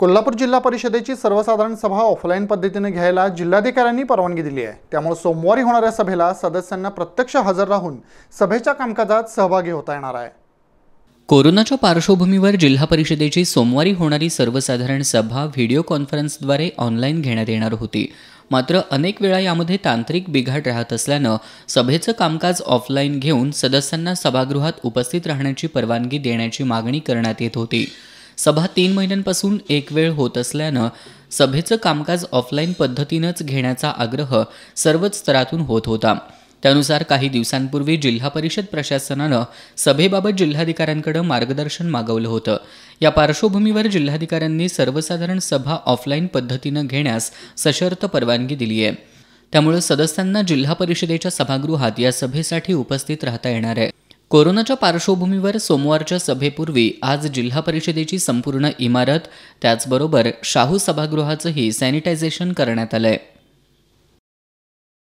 कोल्हापूर जिल्हा परिषदेची सर्वसाधारण सभा ऑफलाईन पद्धतीने घ्यायला जिल्हाधिकाऱ्यांनी परवानगी दिली आहे त्यामुळे सोमवारी होणाऱ्या सभेला सदस्यांना प्रत्यक्ष हजर राहून सभेच्या कामकाजात सहभागी होता येणार आहे कोरोनाच्या पार्श्वभूमीवर जिल्हा परिषदेची सोमवारी होणारी सर्वसाधारण सभा व्हिडिओ कॉन्फरन्सद्वारे ऑनलाईन घेण्यात येणार होती मात्र अनेक वेळा यामध्ये तांत्रिक बिघाड राहत असल्यानं सभेचं कामकाज ऑफलाईन घेऊन सदस्यांना सभागृहात उपस्थित राहण्याची परवानगी देण्याची मागणी करण्यात येत होती सभा तीन महिन्यांपासून एक वेळ होत असल्यानं सभेचं कामकाज ऑफलाईन पद्धतीनंच घेण्याचा आग्रह सर्वच स्तरातून होत होता त्यानुसार काही दिवसांपूर्वी जिल्हा परिषद प्रशासनानं सभेबाबत जिल्हाधिकाऱ्यांकडे मार्गदर्शन मागवलं होतं या पार्श्वभूमीवर जिल्हाधिकाऱ्यांनी सर्वसाधारण सभा ऑफलाईन पद्धतीनं घेण्यास सशर्त परवानगी दिली आहे त्यामुळे सदस्यांना जिल्हा परिषदेच्या सभागृहात या सभेसाठी उपस्थित राहता येणार आहे कोरोनाच्या पार्श्वभूमीवर सोमवारच्या सभेपूर्वी आज जिल्हा परिषदेची संपूर्ण इमारत त्याचबरोबर शाहू सभागृहाचंही सॅनिटायझेशन करण्यात आलं आहे